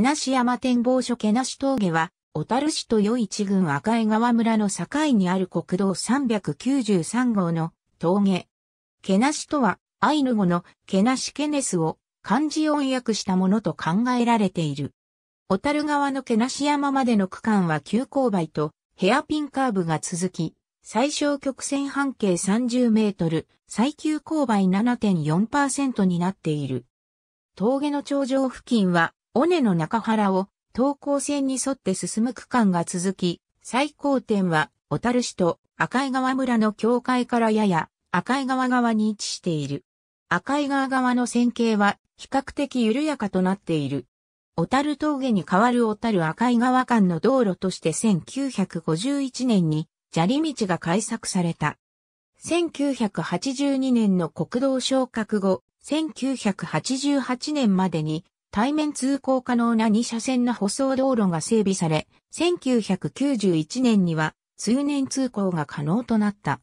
なし山展望所なし峠は、小樽市と余市郡赤江川村の境にある国道393号の峠。なしとは、アイヌ語のなしケネスを漢字音訳したものと考えられている。小樽側のなし山までの区間は急勾配とヘアピンカーブが続き、最小曲線半径30メートル、最急勾配7.4%になっている。峠の頂上付近は尾根の中原を東高線に沿って進む区間が続き、最高点は小樽市と赤井川村の境界からやや赤井川側に位置している。赤井川側の線形は比較的緩やかとなっている。小樽峠に代わる小樽赤井川間の道路として1951年に砂利道が開削された。1982年の国道昇格後、1988年までに対面通行可能な2車線の舗装道路が整備され、1991年には通年通行が可能となった。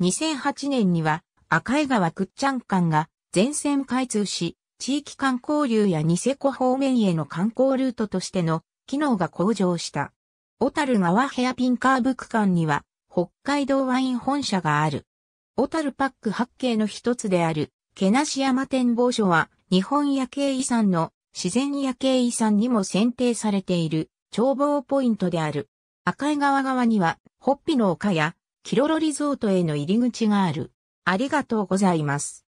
2008年には赤井川くっちゃん間が全線開通し、地域間交流やニセコ方面への観光ルートとしての機能が向上した。小樽川ヘアピンカーブ区間には北海道ワイン本社がある。小樽パック八景の一つである、毛無山展望所は日本夜景遺産の自然夜景遺産にも選定されている眺望ポイントである。赤い川側には、ホッピの丘や、キロロリゾートへの入り口がある。ありがとうございます。